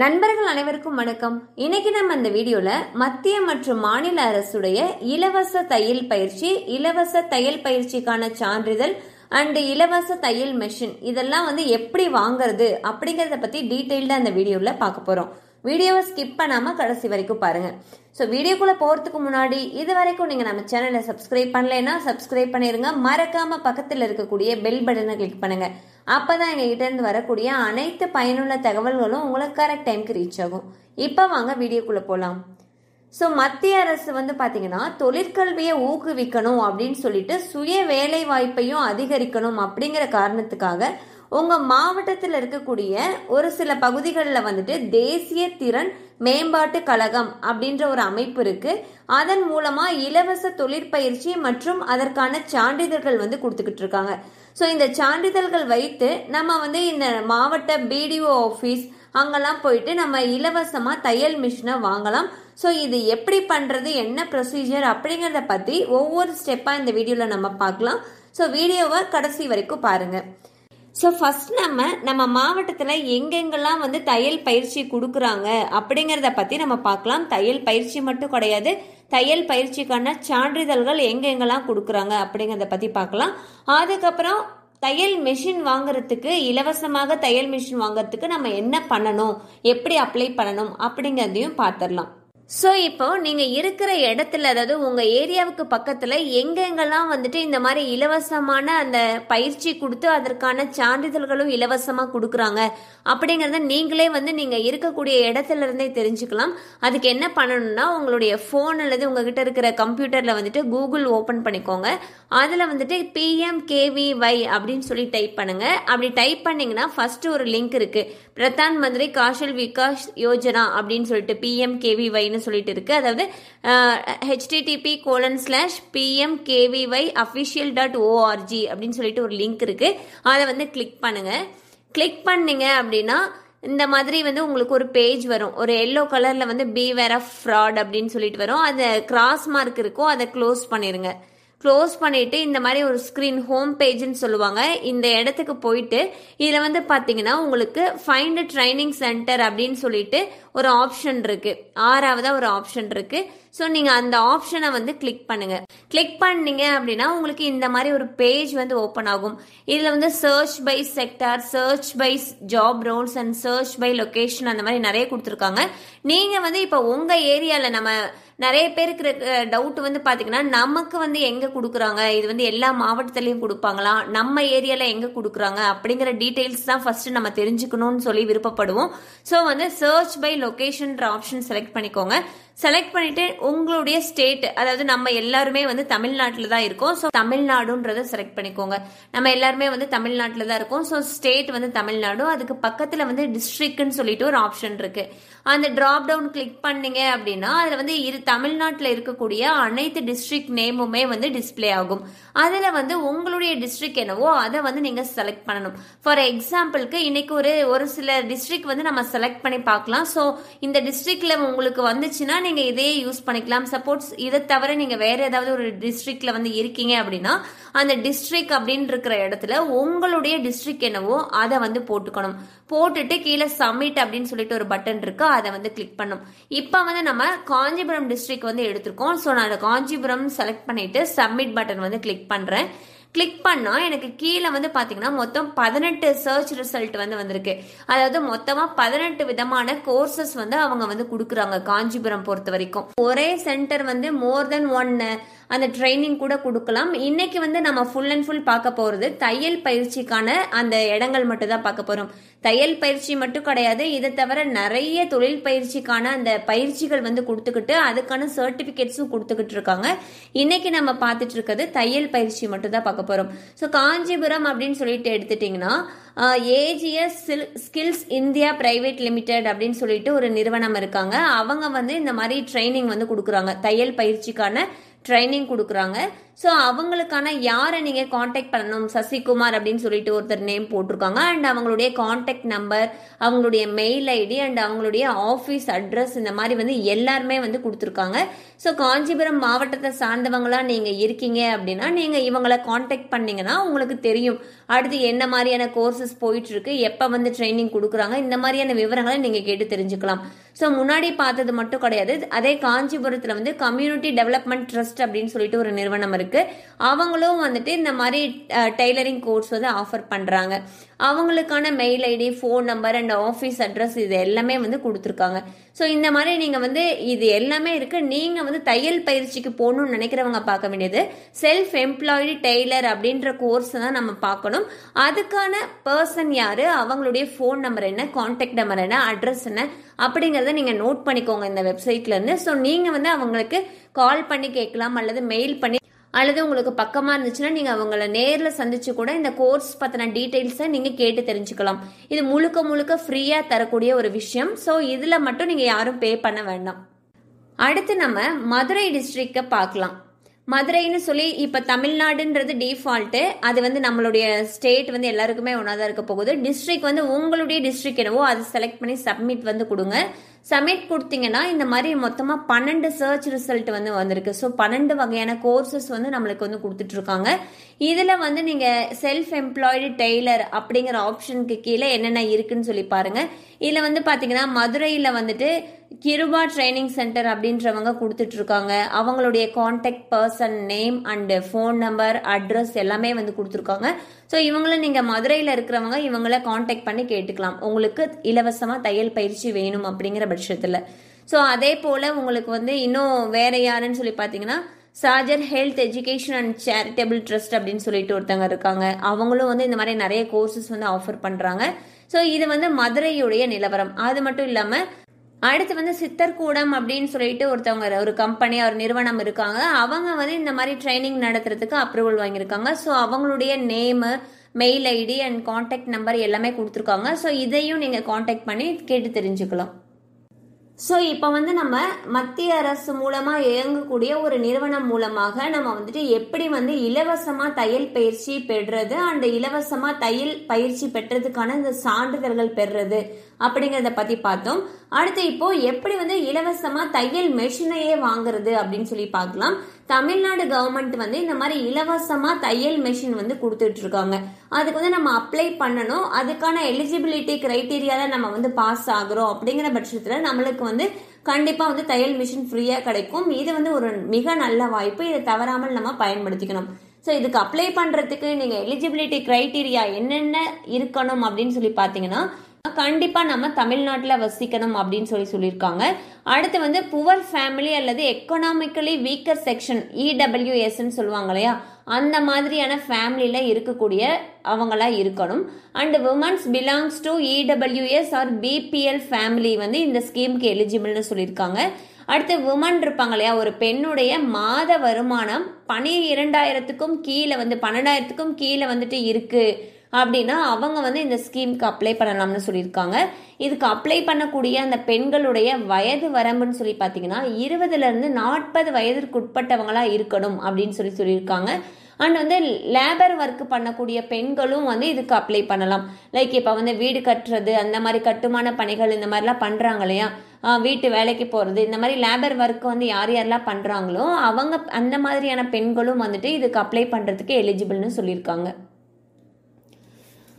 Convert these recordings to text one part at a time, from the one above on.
நண்பர்கள் அனைவருக்கும் வணக்கம் இன்னைக்கு நம்ம இந்த வீடியோல மத்திய மற்றும் மாநில அரசுடைய இலவச தையல் பயிற்சி இலவச தையல் பயிற்சிக்கான சான்றிதழ் அண்டு இலவச தையல் மெஷின் இதெல்லாம் வந்து எப்படி வாங்குறது அப்படிங்கறத பத்தி டீட்டெயில்டா அந்த வீடியோல பார்க்க போறோம் வீடியோவை ஸ்கிப் பண்ணாமல் கடைசி வரைக்கும் பாருங்கள் ஸோ வீடியோக்குள்ளே போகிறதுக்கு முன்னாடி இது வரைக்கும் நீங்கள் நம்ம சேனலில் சப்ஸ்கிரைப் பண்ணலைன்னா சப்ஸ்கிரைப் பண்ணிடுங்க மறக்காமல் பக்கத்தில் இருக்கக்கூடிய பெல் பட்டனை கிளிக் பண்ணுங்கள் அப்போ தான் எங்ககிட்டேருந்து வரக்கூடிய அனைத்து பயனுள்ள தகவல்களும் உங்களுக்கு கரெக்ட் டைமுக்கு ரீச் ஆகும் இப்போ வாங்க வீடியோக்குள்ளே போகலாம் ஸோ மத்திய அரசு வந்து பார்த்தீங்கன்னா தொழிற்கல்வியை ஊக்குவிக்கணும் அப்படின்னு சொல்லிட்டு சுய வேலை வாய்ப்பையும் அதிகரிக்கணும் அப்படிங்கிற காரணத்துக்காக உங்கள் மாவட்டத்தில் இருக்கக்கூடிய ஒரு சில பகுதிகளில் வந்துட்டு தேசிய திறன் மேம்பாட்டு கழகம் அப்படின்ற ஒரு அமைப்பு இருக்குது அதன் மூலமாக இலவச தொழிற்பயிற்சி மற்றும் அதற்கான சான்றிதழ்கள் வந்து கொடுத்துக்கிட்டு இருக்காங்க ஸோ இந்த சான்றிதழ்கள் வைத்து நம்ம வந்து இந்த மாவட்ட பிடிஓ ஆஃபீஸ் அங்கெல்லாம் போயிட்டு நம்ம இலவசமாக தையல் மிஷினை வாங்கலாம் ஸோ இது எப்படி பண்ணுறது என்ன ப்ரொசீஜர் அப்படிங்கிறத பற்றி ஒவ்வொரு ஸ்டெப்பாக இந்த வீடியோவில் நம்ம பார்க்கலாம் ஸோ வீடியோவை கடைசி வரைக்கும் பாருங்கள் ஸோ ஃபஸ்ட் நம்ம நம்ம மாவட்டத்தில் எங்கெங்கெல்லாம் வந்து தையல் பயிற்சி கொடுக்குறாங்க அப்படிங்கிறத பற்றி நம்ம பார்க்கலாம் தையல் பயிற்சி மட்டும் கிடையாது தையல் பயிற்சிக்கான சான்றிதழ்கள் எங்கெங்கெல்லாம் கொடுக்குறாங்க அப்படிங்கிறத பற்றி பார்க்கலாம் அதுக்கப்புறம் தையல் மிஷின் வாங்குறதுக்கு இலவசமாக தையல் மிஷின் வாங்குறதுக்கு நம்ம என்ன பண்ணணும் எப்படி அப்ளை பண்ணணும் அப்படிங்கிறதையும் பார்த்துடலாம் ஸோ இப்போ நீங்கள் இருக்கிற இடத்துல அதாவது உங்கள் ஏரியாவுக்கு பக்கத்தில் எங்கெங்கெல்லாம் வந்துட்டு இந்த மாதிரி இலவசமான அந்த பயிற்சி கொடுத்து அதற்கான சான்றிதழ்களும் இலவசமாக கொடுக்குறாங்க அப்படிங்கிறத நீங்களே வந்து நீங்கள் இருக்கக்கூடிய இடத்துல இருந்தே தெரிஞ்சுக்கலாம் அதுக்கு என்ன பண்ணணும்னா உங்களுடைய ஃபோன் அல்லது உங்ககிட்ட இருக்கிற கம்ப்யூட்டரில் வந்துட்டு கூகுள் ஓப்பன் பண்ணிக்கோங்க அதில் வந்துட்டு பிஎம்கேவிஒய் அப்படின்னு சொல்லி டைப் பண்ணுங்கள் அப்படி டைப் பண்ணிங்கன்னா ஃபஸ்ட்டு ஒரு லிங்க் இருக்குது பிரதான் மந்திரி காஷல் விகாஷ் யோஜனா அப்படின்னு சொல்லிட்டு பிஎம்கேவிஒய்னு அப்படின்னு சொல்லிட்டு இருக்குது அதாவது HTTP colon slash PM KVY official dot ORG அப்படின்னு சொல்லிட்டு ஒரு லிங்க் இருக்குது அதை வந்து கிளிக் பண்ணுங்கள் கிளிக் பண்ணிங்க அப்படின்னா இந்த மாதிரி வந்து உங்களுக்கு ஒரு பேஜ் வரும் ஒரு எல்லோ கலரில் வந்து பி வேர் ஆஃப் ஃப்ராட் அப்படின்னு சொல்லிட்டு வரும் அதை கிராஸ் மார்க் இருக்கும் அதை க்ளோஸ் பண்ணிடுங்க க்ளோஸ் பண்ணிவிட்டு இந்த மாதிரி ஒரு ஸ்க்ரீன் ஹோம் பேஜ்னு சொல்லுவாங்க இந்த இடத்துக்கு போயிட்டு இதில் வந்து பார்த்தீங்கன்னா உங்களுக்கு ஃபைண்ட் ட்ரைனிங் சென்டர் அப்படின்னு சொல்லிட்டு ஒரு ஆப்ஷன் இருக்குது ஆறாவதாக ஒரு ஆப்ஷன் இருக்குது ஸோ நீங்கள் அந்த ஆப்ஷனை வந்து கிளிக் பண்ணுங்கள் கிளிக் பண்ணீங்க அப்படின்னா உங்களுக்கு இந்த மாதிரி ஒரு பேஜ் வந்து ஓப்பன் ஆகும் இதில் வந்து search by sector search by job roles and search by location அந்த மாதிரி நிறைய கொடுத்துருக்காங்க நீங்கள் வந்து இப்போ உங்கள் ஏரியாவில் நம்ம நிறைய பேருக்கு டவுட் வந்து பார்த்தீங்கன்னா நமக்கு வந்து எங்கே கொடுக்குறாங்க இது வந்து எல்லா மாவட்டத்துலேயும் கொடுப்பாங்களா நம்ம ஏரியாவில் எங்கே கொடுக்குறாங்க அப்படிங்கிற டீட்டெயில்ஸ் தான் ஃபர்ஸ்ட் நம்ம தெரிஞ்சுக்கணும்னு சொல்லி விருப்பப்படுவோம் ஸோ வந்து சர்ச் பை லொக்கேஷன்ற ஆப்ஷன் செலக்ட் பண்ணிக்கோங்க செலக்ட் பண்ணிட்டு உங்களுடைய ஸ்டேட் அதாவது நம்ம எல்லாருமே வந்து தமிழ்நாட்டில் தான் இருக்கோம் ஸோ தமிழ்நாடுன்றத செலக்ட் பண்ணிக்கோங்க நம்ம எல்லாருமே வந்து தமிழ்நாட்டில் தான் இருக்கோம் ஸோ ஸ்டேட் வந்து தமிழ்நாடு அதுக்கு பக்கத்தில் வந்து டிஸ்ட்ரிக்ட்னு சொல்லிட்டு ஒரு ஆப்ஷன் இருக்கு அந்த டிராப் டவுன் கிளிக் பண்ணீங்க அப்படின்னா அதில் வந்து இரு தமிழ்நாட்டில் இருக்கக்கூடிய அனைத்து டிஸ்ட்ரிக்ட் நேமுமே வந்து டிஸ்பிளே ஆகும் அதில் வந்து உங்களுடைய டிஸ்ட்ரிக்ட் என்னவோ அதை வந்து நீங்கள் செலக்ட் பண்ணணும் ஃபார் எக்ஸாம்பிளுக்கு இன்னைக்கு ஒரு ஒரு சில டிஸ்ட்ரிக்ட் வந்து நம்ம செலக்ட் பண்ணி பார்க்கலாம் ஸோ இந்த டிஸ்ட்ரிக்டில் உங்களுக்கு வந்துச்சுன்னா நீங்கள் இதையே யூஸ் பண்ணிக்கலாம் சப்போஸ் இதை தவிர நீங்கள் வேறு ஏதாவது ஒரு டிஸ்ட்ரிக்ட்ல வந்து இருக்கீங்க அப்படின்னா அந்த டிஸ்ட்ரிக் அப்படின்னு இருக்கிற இடத்துல உங்களுடைய டிஸ்ட்ரிக் என்னவோ அதை வந்து போட்டுக்கணும் போட்டுட்டு கீழே சப்மிட் அப்படின்னு சொல்லிட்டு ஒரு பட்டன் இருக்கு அதை வந்து கிளிக் பண்ணும் இப்போ வந்து நம்ம காஞ்சிபுரம் டிஸ்ட்ரிக் வந்து எடுத்திருக்கோம் ஸோ நான் காஞ்சிபுரம் செலக்ட் பண்ணிட்டு சப்மிட் பட்டன் வந்து கிளிக் பண்ணுறேன் கிளிக் பண்ணால் எனக்கு கீழே வந்து பார்த்தீங்கன்னா மொத்தம் பதினெட்டு சர்ச் ரிசல்ட் வந்து வந்திருக்கு அதாவது மொத்தமாக பதினெட்டு விதமான கோர்சஸ் வந்து அவங்க வந்து கொடுக்குறாங்க காஞ்சிபுரம் பொறுத்த வரைக்கும் ஒரே சென்டர் வந்து மோர் தென் ஒன் அந்த ட்ரைனிங் கூட கொடுக்கலாம் இன்னைக்கு வந்து நம்ம ஃபுல் அண்ட் ஃபுல் பார்க்க போகிறது தையல் பயிற்சிக்கான அந்த இடங்கள் மட்டும் தான் பார்க்க போகிறோம் தையல் பயிற்சி மட்டும் கிடையாது இதை தவிர நிறைய தொழில் பயிற்சிக்கான அந்த பயிற்சிகள் வந்து கொடுத்துக்கிட்டு அதுக்கான சர்டிஃபிகேட்ஸும் கொடுத்துக்கிட்டு இருக்காங்க இன்னைக்கு நம்ம பார்த்துட்டு இருக்கிறது தையல் பயிற்சி மட்டும் தான் பார்க்க போகிறோம் ஸோ காஞ்சிபுரம் அப்படின்னு சொல்லிட்டு எடுத்துட்டிங்கன்னா AGS skill skills India private limited அப்படின்னு சொல்லிட்டு ஒரு நிறுவனம் இருக்காங்க அவங்க வந்து இந்த மாதிரி ட்ரைனிங் வந்து கொடுக்குறாங்க தையல் பயிற்சிக்கான ட்ரைனிங் கொடுக்குறாங்க ஸோ அவங்களுக்கான யாரை நீங்கள் காண்டாக்ட் பண்ணணும் சசிகுமார் அப்படின்னு சொல்லிட்டு ஒருத்தர் நேம் போட்டிருக்காங்க அண்ட் அவங்களுடைய காண்டாக்ட் நம்பர் அவங்களுடைய மெயில் ஐடி அண்ட் அவங்களுடைய ஆஃபீஸ் அட்ரஸ் இந்த மாதிரி வந்து எல்லாருமே வந்து கொடுத்துருக்காங்க ஸோ காஞ்சிபுரம் மாவட்டத்தை சார்ந்தவங்களாக நீங்கள் இருக்கீங்க அப்படின்னா நீங்கள் இவங்களை காண்டாக்ட் பண்ணிங்கன்னா உங்களுக்கு தெரியும் அடுத்து என்ன மாதிரியான கோர்சஸ் போயிட்டுருக்கு எப்போ வந்து ட்ரைனிங் கொடுக்குறாங்க இந்த மாதிரியான விவரங்களை நீங்கள் கேட்டு தெரிஞ்சுக்கலாம் ஸோ முன்னாடி பார்த்தது மட்டும் கிடையாது அதே காஞ்சிபுரத்தில் வந்து கம்யூனிட்டி டெவலப்மெண்ட் ட்ரஸ்ட் அப்படின்னு சொல்லிட்டு ஒரு நிறுவனம் இருக்குது அவங்களும் வந்துட்டு இந்த மாதிரி டெய்லரிங் கோர்ஸ் வந்து ஆஃபர் பண்ணுறாங்க அவங்களுக்கான mail ID phone number and office address இது எல்லாமே வந்து கொடுத்துருக்காங்க ஸோ இந்த மாதிரி நீங்கள் வந்து இது எல்லாமே இருக்குது நீங்கள் வந்து தையல் பயிற்சிக்கு போகணும்னு நினைக்கிறவங்க பார்க்க வேண்டியது செல்ஃப் எம்ப்ளாய்டு டெய்லர் அப்படின்ற கோர்ஸ் தான் நம்ம பார்க்கணும் அதுக்கான பர்சன் யார் அவங்களுடைய ஃபோன் நம்பர் என்ன கான்டாக்ட் நம்பர் என்ன அட்ரஸ் என்ன அப்படிங்கிறத நீங்கள் நோட் பண்ணிக்கோங்க இந்த வெப்சைட்லேருந்து ஸோ நீங்கள் வந்து அவங்களுக்கு கால் பண்ணி கேட்கலாம் அல்லது மெயில் பண்ணி அல்லது உங்களுக்கு பக்கமாக இருந்துச்சுன்னா நீங்கள் அவங்கள நேரில் சந்திச்சு கூட இந்த கோர்ஸ் பற்றின டீட்டெயில்ஸை நீங்கள் கேட்டு தெரிஞ்சுக்கலாம் இது முழுக்க முழுக்க ஃப்ரீயாக தரக்கூடிய ஒரு விஷயம் ஸோ இதில் மட்டும் நீங்கள் யாரும் பே பண்ண வேண்டாம் அடுத்து நம்ம மதுரை டிஸ்ட்ரிக்ட பார்க்கலாம் மதுரைன்னு சொல்லி இப்போ தமிழ்நாடுன்றது டிஃபால்ட்டு அது வந்து நம்மளுடைய ஸ்டேட் வந்து எல்லாருக்குமே ஒன்றா தான் இருக்க போகுது டிஸ்ட்ரிக் வந்து உங்களுடைய டிஸ்ட்ரிக் என்னவோ அது செலக்ட் பண்ணி சப்மிட் வந்து கொடுங்க சப்மிட் கொடுத்தீங்கன்னா இந்த மாதிரி மொத்தமாக பன்னெண்டு சர்ச் ரிசல்ட் வந்து வந்திருக்கு ஸோ பன்னெண்டு வகையான கோர்சஸ் வந்து நம்மளுக்கு வந்து கொடுத்துட்ருக்காங்க இதில் வந்து நீங்கள் செல்ஃப் எம்ப்ளாய்டு டெய்லர் அப்படிங்கிற ஆப்ஷனுக்கு கீழே என்னென்ன இருக்குன்னு சொல்லி பாருங்கள் இதில் வந்து பார்த்தீங்கன்னா மதுரையில் வந்துட்டு கிருபா ட்ரைனிங் சென்டர் அப்படின்றவங்க கொடுத்துட்ருக்காங்க அவங்களுடைய contact person name and phone number address எல்லாமே வந்து கொடுத்துருக்காங்க ஸோ இவங்களை நீங்கள் மதுரையில் இருக்கிறவங்க இவங்களை காண்டாக்ட் பண்ணி கேட்டுக்கலாம் உங்களுக்கு இலவசமாக தையல் பயிற்சி வேணும் அப்படிங்கிற பட்சத்தில் ஸோ அதே போல் உங்களுக்கு வந்து இன்னும் வேறு யாருன்னு சொல்லி பார்த்தீங்கன்னா சாஜர் health education and charitable trust அப்படின்னு சொல்லிட்டு ஒருத்தவங்க இருக்காங்க அவங்களும் வந்து இந்த மாதிரி நிறைய கோர்சஸ் வந்து ஆஃபர் பண்ணுறாங்க ஸோ இது வந்து மதுரையுடைய நிலவரம் அது மட்டும் இல்லாமல் அடுத்து வந்து சித்தர் கூடம் அப்படின்னு சொல்லிட்டு ஒருத்தவங்க ஒரு கம்பெனி ஒரு நிறுவனம் இருக்காங்க அவங்க வந்து இந்த மாதிரி ட்ரைனிங் நடத்துறதுக்கு அப்ரூவல் வாங்கியிருக்காங்க ஸோ அவங்களுடைய name mail ID and contact number எல்லாமே கொடுத்துருக்காங்க ஸோ இதையும் நீங்கள் காண்டாக்ட் பண்ணி கேட்டு தெரிஞ்சுக்கலாம் ஸோ இப்போ வந்து நம்ம மத்திய அரசு மூலமாக இயங்கக்கூடிய ஒரு நிறுவனம் மூலமாக நம்ம வந்துட்டு எப்படி வந்து இலவசமாக தையல் பயிற்சி பெறுறது அண்ட் இலவசமாக தையல் பயிற்சி பெற்றதுக்கான இந்த சான்றிதழ்கள் பெறுறது அப்படிங்கிறத பற்றி பார்த்தோம் அடுத்து இப்போ எப்படி வந்து இலவசமாக தையல் மெஷினையே வாங்குறது அப்படின்னு சொல்லி பார்க்கலாம் தமிழ்நாடு கவர்மெண்ட் வந்து இந்த மாதிரி இலவசமாக தையல் மிஷின் வந்து கொடுத்துட்ருக்காங்க அதுக்கு வந்து நம்ம அப்ளை பண்ணணும் அதுக்கான எலிஜிபிலிட்டி க்ரைட்டீரியாவில் நம்ம வந்து பாஸ் ஆகிறோம் அப்படிங்கிற பட்சத்தில் நம்மளுக்கு வந்து கண்டிப்பாக வந்து தையல் மிஷின் ஃப்ரீயாக கிடைக்கும் இது வந்து ஒரு மிக நல்ல வாய்ப்பு இதை தவறாமல் நம்ம பயன்படுத்திக்கணும் ஸோ இதுக்கு அப்ளை பண்ணுறதுக்கு நீங்கள் எலிஜிபிலிட்டி க்ரைட்டீரியா என்னென்ன இருக்கணும் அப்படின்னு சொல்லி பார்த்தீங்கன்னா கண்டிப்பாக நம்ம தமிழ்நாட்டில் வசிக்கணும் அப்படின்னு சொல்லி சொல்லியிருக்காங்க அடுத்து வந்து புவர் ஃபேமிலி அல்லது எக்கனாமிக்கலி வீக்கர் செக்ஷன் இடபிள்யூஎஸ்ன்னு e சொல்லுவாங்க இல்லையா அந்த மாதிரியான ஃபேமிலியில் இருக்கக்கூடிய அவங்களாக இருக்கணும் and women's belongs to EWS or BPL family வந்து இந்த ஸ்கீமுக்கு எலிஜிபிள்னு சொல்லியிருக்காங்க அடுத்து உமன் இருப்பாங்க இல்லையா ஒரு பெண்ணுடைய மாத வருமானம் பனி இரண்டாயிரத்துக்கும் கீழே வந்து பன்னெண்டாயிரத்துக்கும் கீழே வந்துட்டு இருக்குது அப்படின்னா அவங்க வந்து இந்த ஸ்கீமுக்கு அப்ளை பண்ணலாம்னு சொல்லியிருக்காங்க இதுக்கு அப்ளை பண்ணக்கூடிய அந்த பெண்களுடைய வயது வரம்புன்னு சொல்லி பார்த்தீங்கன்னா இருபதுலேருந்து நாற்பது வயதிற்கு உட்பட்டவங்களாக இருக்கணும் அப்படின்னு சொல்லி சொல்லியிருக்காங்க அண்ட் வந்து லேபர் ஒர்க் பண்ணக்கூடிய பெண்களும் வந்து இதுக்கு அப்ளை பண்ணலாம் லைக் இப்போ வந்து வீடு கட்டுறது அந்த மாதிரி கட்டுமான பணிகள் இந்த மாதிரிலாம் பண்ணுறாங்க இல்லையா வீட்டு வேலைக்கு போகிறது இந்த மாதிரி லேபர் ஒர்க் வந்து யார் யாரெல்லாம் பண்ணுறாங்களோ அவங்க அந்த மாதிரியான பெண்களும் வந்துட்டு இதுக்கு அப்ளை பண்ணுறதுக்கு எலிஜிபிள்னு சொல்லியிருக்காங்க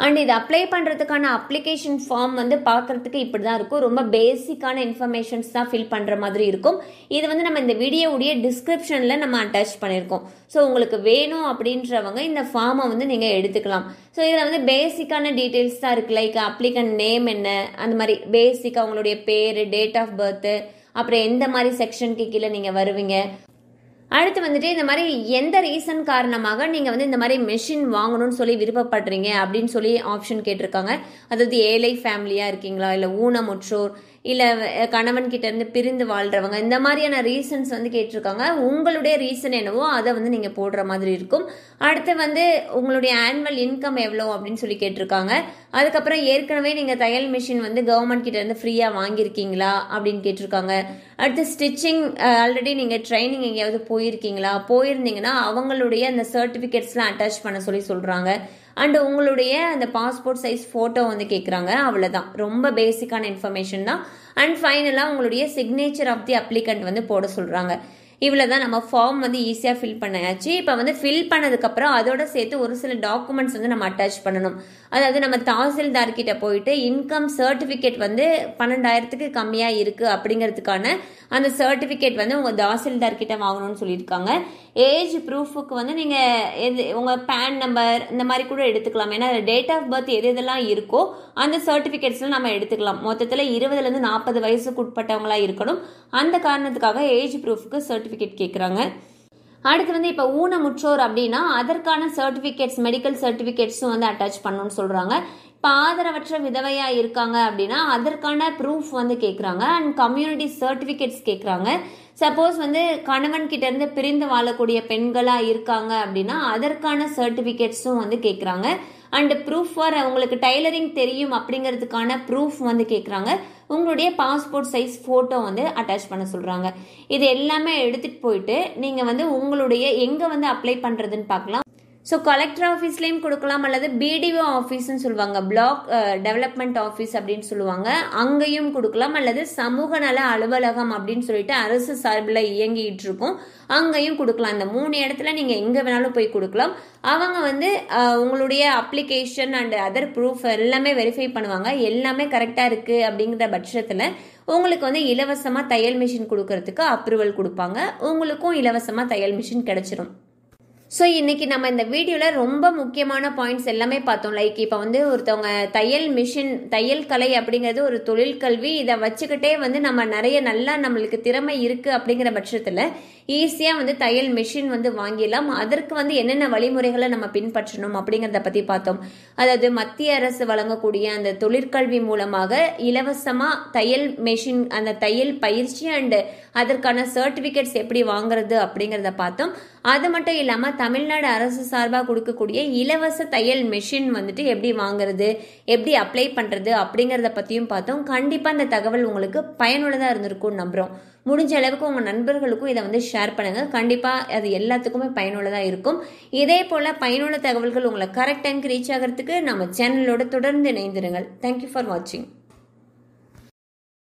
அண்ட் இது அப்ளை பண்ணுறதுக்கான அப்ளிகேஷன் ஃபார்ம் வந்து பார்க்குறதுக்கு இப்படி தான் இருக்கும் ரொம்ப பேசிக்கான இன்ஃபர்மேஷன்ஸ் தான் ஃபில் பண்ணுற மாதிரி இருக்கும் இது வந்து நம்ம இந்த வீடியோவுடைய டிஸ்கிரிப்ஷனில் நம்ம அட்டாச் பண்ணியிருக்கோம் ஸோ உங்களுக்கு வேணும் அப்படின்றவங்க இந்த ஃபார்மை வந்து நீங்கள் எடுத்துக்கலாம் ஸோ இதில் வந்து பேசிக்கான டீட்டெயில்ஸ் தான் இருக்குது லைக் அப்ளிகன் நேம் என்ன அந்த மாதிரி பேசிக்காக உங்களுடைய பேர் டேட் ஆஃப் பர்த்து அப்புறம் எந்த மாதிரி செக்ஷனுக்கு கீழே நீங்கள் வருவீங்க அடுத்து வந்துட்டு இந்த மாதிரி எந்த ரீசன் காரணமாக நீங்கள் வந்து இந்த மாதிரி மெஷின் வாங்கணும்னு சொல்லி விருப்பப்படுறீங்க அப்படின்னு சொல்லி ஆப்ஷன் கேட்டிருக்காங்க அதாவது ஏழை ஃபேமிலியாக இருக்கீங்களா இல்லை ஊனமுற்றோர் இல்லை கணவன்கிட்ட இருந்து பிரிந்து வாழ்கிறவங்க இந்த மாதிரியான ரீசன்ஸ் வந்து கேட்டிருக்காங்க உங்களுடைய ரீசன் என்னவோ அதை வந்து நீங்கள் போடுற மாதிரி இருக்கும் அடுத்து வந்து உங்களுடைய ஆனுவல் இன்கம் எவ்வளோ அப்படின்னு சொல்லி கேட்டிருக்காங்க அதுக்கப்புறம் ஏற்கனவே நீங்கள் தையல் மிஷின் வந்து கவர்மெண்ட் கிட்ட இருந்து ஃப்ரீயாக வாங்கியிருக்கீங்களா அப்படின்னு கேட்டிருக்காங்க அடுத்து ஸ்டிச்சிங் ஆல்ரெடி நீங்கள் ட்ரைனிங் எங்கேயாவது போயிருக்கீங்களா போயிருந்தீங்கன்னா அவங்களுடைய அந்த சர்டிஃபிகேட்ஸ்லாம் அட்டாச் பண்ண சொல்லி சொல்கிறாங்க அண்ட் உங்களுடைய அந்த பாஸ்போர்ட் சைஸ் ஃபோட்டோ வந்து கேட்குறாங்க அவ்வளோதான் ரொம்ப பேசிக்கான இன்ஃபர்மேஷன் தான் அண்ட் ஃபைனலாக உங்களுடைய சிக்னேச்சர் ஆஃப் தி அப்ளிகண்ட் வந்து போட சொல்கிறாங்க இவ்வளோ தான் நம்ம ஃபார்ம் வந்து ஈஸியாக ஃபில் பண்ணியாச்சு இப்போ வந்து ஃபில் பண்ணதுக்கப்புறம் அதோட சேர்த்து ஒரு சில டாக்குமெண்ட்ஸ் வந்து நம்ம அட்டாச் பண்ணணும் அதாவது நம்ம தாசில்தார்கிட்ட போயிட்டு இன்கம் சர்டிஃபிகேட் வந்து பன்னெண்டாயிரத்துக்கு கம்மியாக இருக்குது அப்படிங்கிறதுக்கான அந்த சர்டிஃபிகேட் வந்து உங்கள் தாசில்தார்கிட்ட வாங்கணும்னு சொல்லியிருக்காங்க ஏஜ் ப்ரூஃபுக்கு வந்து நீங்கள் எது உங்கள் பேன் நம்பர் இந்த மாதிரி கூட எடுத்துக்கலாம் ஏன்னா டேட் ஆஃப் பர்த் எது எதெல்லாம் இருக்கோ அந்த சர்டிஃபிகேட்ஸ்லாம் நம்ம எடுத்துக்கலாம் மொத்தத்தில் இருபதுலேருந்து நாற்பது வயசுக்கு உட்பட்டவங்களாக இருக்கணும் அந்த காரணத்துக்காக ஏஜ் ப்ரூஃபுக்கு சர்டிஃபிகேட் சர்டிஃபிகேட் கேட்குறாங்க அடுத்து வந்து இப்போ ஊனமுற்றோர் அப்படின்னா அதற்கான சர்டிஃபிகேட்ஸ் மெடிக்கல் சர்டிஃபிகேட்ஸும் வந்து அட்டாச் பண்ணணும்னு சொல்கிறாங்க இப்போ ஆதரவற்ற விதவையாக இருக்காங்க அப்படின்னா அதற்கான ப்ரூஃப் வந்து கேட்குறாங்க அண்ட் கம்யூனிட்டி சர்டிஃபிகேட்ஸ் கேட்குறாங்க சப்போஸ் வந்து கணவன் இருந்து பிரிந்து வாழக்கூடிய பெண்களாக இருக்காங்க அப்படின்னா அதற்கான சர்டிஃபிகேட்ஸும் வந்து கேட்குறாங்க அண்ட் ப்ரூஃப் ஃபார் உங்களுக்கு டைலரிங் தெரியும் அப்படிங்கிறதுக்கான ப்ரூஃப் வந்து கேட்குறாங்க உங்களுடைய பாஸ்போர்ட் சைஸ் ஃபோட்டோ வந்து அட்டாச் பண்ண சொல்கிறாங்க இது எல்லாமே எடுத்துகிட்டு போயிட்டு நீங்கள் வந்து உங்களுடைய எங்கே வந்து அப்ளை பண்ணுறதுன்னு பார்க்கலாம் ஸோ கலெக்டர் ஆஃபீஸ்லேயும் கொடுக்கலாம் அல்லது பிடிஓ ஆஃபீஸ்ன்னு சொல்லுவாங்க பிளாக் டெவலப்மெண்ட் ஆஃபீஸ் அப்படின்னு சொல்லுவாங்க அங்கேயும் கொடுக்கலாம் அல்லது சமூக நல அலுவலகம் அப்படின்னு சொல்லிட்டு அரசு சார்பில் இயங்கிட்டு இருக்கும் அங்கேயும் கொடுக்கலாம் இந்த மூணு இடத்துல நீங்கள் எங்கே வேணாலும் போய் கொடுக்கலாம் அவங்க வந்து uh, உங்களுடைய அப்ளிகேஷன் அண்ட் அதர் ப்ரூஃப் எல்லாமே வெரிஃபை பண்ணுவாங்க எல்லாமே கரெக்டாக இருக்குது அப்படிங்கிற பட்சத்தில் உங்களுக்கு வந்து இலவசமாக தையல் மிஷின் கொடுக்கறதுக்கு அப்ரூவல் கொடுப்பாங்க உங்களுக்கும் இலவசமாக தையல் மிஷின் கிடச்சிரும் ஸோ இன்றைக்கி நம்ம இந்த வீடியோவில் ரொம்ப முக்கியமான பாயிண்ட்ஸ் எல்லாமே பார்த்தோம் லைக் இப்போ வந்து ஒருத்தவங்க தையல் மிஷின் தையல் கலை அப்படிங்கிறது ஒரு தொழில் கல்வி இதை வச்சுக்கிட்டே வந்து நம்ம நிறைய நல்லா நம்மளுக்கு திறமை இருக்குது அப்படிங்கிற பட்சத்தில் ஈஸியாக வந்து தையல் மிஷின் வந்து வாங்கிடலாம் அதற்கு வந்து என்னென்ன வழிமுறைகளை நம்ம பின்பற்றணும் அப்படிங்கிறத பற்றி பார்த்தோம் அதாவது மத்திய அரசு வழங்கக்கூடிய அந்த தொழிற்கல்வி மூலமாக இலவசமாக தையல் மிஷின் அந்த தையல் பயிற்சி அண்டு அதற்கான சர்டிஃபிகேட்ஸ் எப்படி வாங்குறது அப்படிங்கிறத பார்த்தோம் அது மட்டும் இல்லாமல் தமிழ்நாடு அரசு சார்பாக கொடுக்கக்கூடிய இலவச தையல் மெஷின் வந்துட்டு எப்படி வாங்குறது எப்படி அப்ளை பண்ணுறது அப்படிங்கிறத பற்றியும் பார்த்தோம் கண்டிப்பாக அந்த தகவல் உங்களுக்கு பயனுள்ளதாக இருந்திருக்கும்னு நம்புகிறோம் முடிஞ்ச அளவுக்கு உங்கள் நண்பர்களுக்கும் இதை வந்து ஷேர் பண்ணுங்கள் கண்டிப்பாக அது எல்லாத்துக்குமே பயனுள்ளதாக இருக்கும் இதே போல் பயனுள்ள தகவல்கள் உங்களை கரெக்ட் டைம்க்கு ரீச் ஆகிறதுக்கு நம்ம சேனலோட தொடர்ந்து இணைந்திருங்கள் தேங்க்யூ ஃபார் வாட்சிங்